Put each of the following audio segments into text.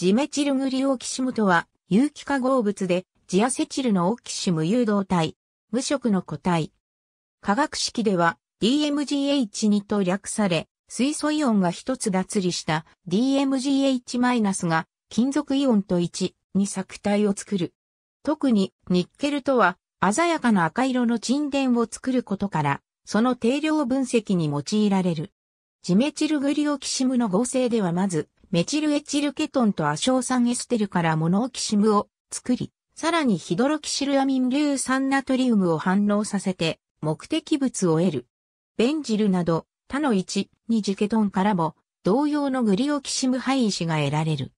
ジメチルグリオキシムとは、有機化合物で、ジアセチルのオキシム誘導体、無色の個体。化学式では、DMGH2 と略され、水素イオンが一つ脱離した DMGH- が金属イオンと1に作体を作る。特にニッケルとは鮮やかな赤色の沈殿を作ることから、その定量分析に用いられる。ジメチルグリオキシムの合成ではまず、メチルエチルケトンと亜硝酸エステルからモノオキシムを作り、さらにヒドロキシルアミン硫酸ナトリウムを反応させて目的物を得る。ベンジルなど他の1、2ジケトンからも同様のグリオキシム配子が得られる。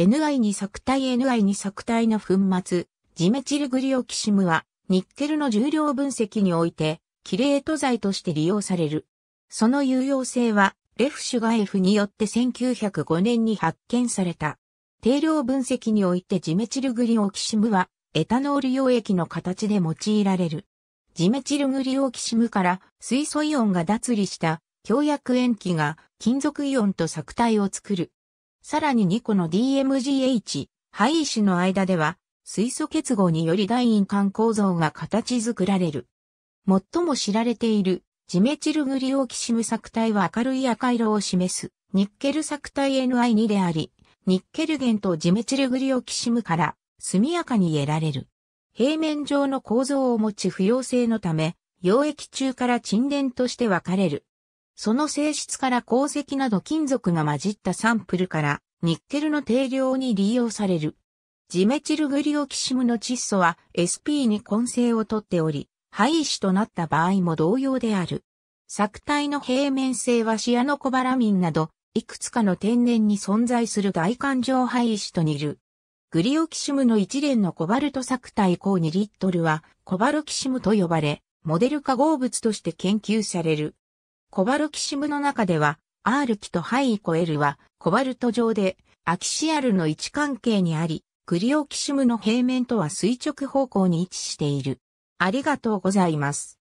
NI2 作体 NI2 作体の粉末、ジメチルグリオキシムはニッケルの重量分析において、キレート剤として利用される。その有用性はレフ・シュガエフによって1905年に発見された。定量分析においてジメチルグリオキシムはエタノール溶液の形で用いられる。ジメチルグリオキシムから水素イオンが脱離した強薬塩基が金属イオンと作体を作る。さらに2個の DMGH、配種の間では水素結合により大陰間構造が形作られる。最も知られているジメチルグリオキシム作体は明るい赤色を示す、ニッケル作体 NI2 であり、ニッケル源とジメチルグリオキシムから速やかに得られる。平面上の構造を持ち不要性のため、溶液中から沈殿として分かれる。その性質から鉱石など金属が混じったサンプルから、ニッケルの定量に利用される。ジメチルグリオキシムの窒素は SP に根性をとっており、廃止となった場合も同様である。作体の平面性はシアノコバラミンなど、いくつかの天然に存在する外環状廃止と似る。グリオキシムの一連のコバルト作体鋼2リットルは、コバルキシムと呼ばれ、モデル化合物として研究される。コバルキシムの中では、R 期とハイコ L は、コバルト上で、アキシアルの位置関係にあり、グリオキシムの平面とは垂直方向に位置している。ありがとうございます。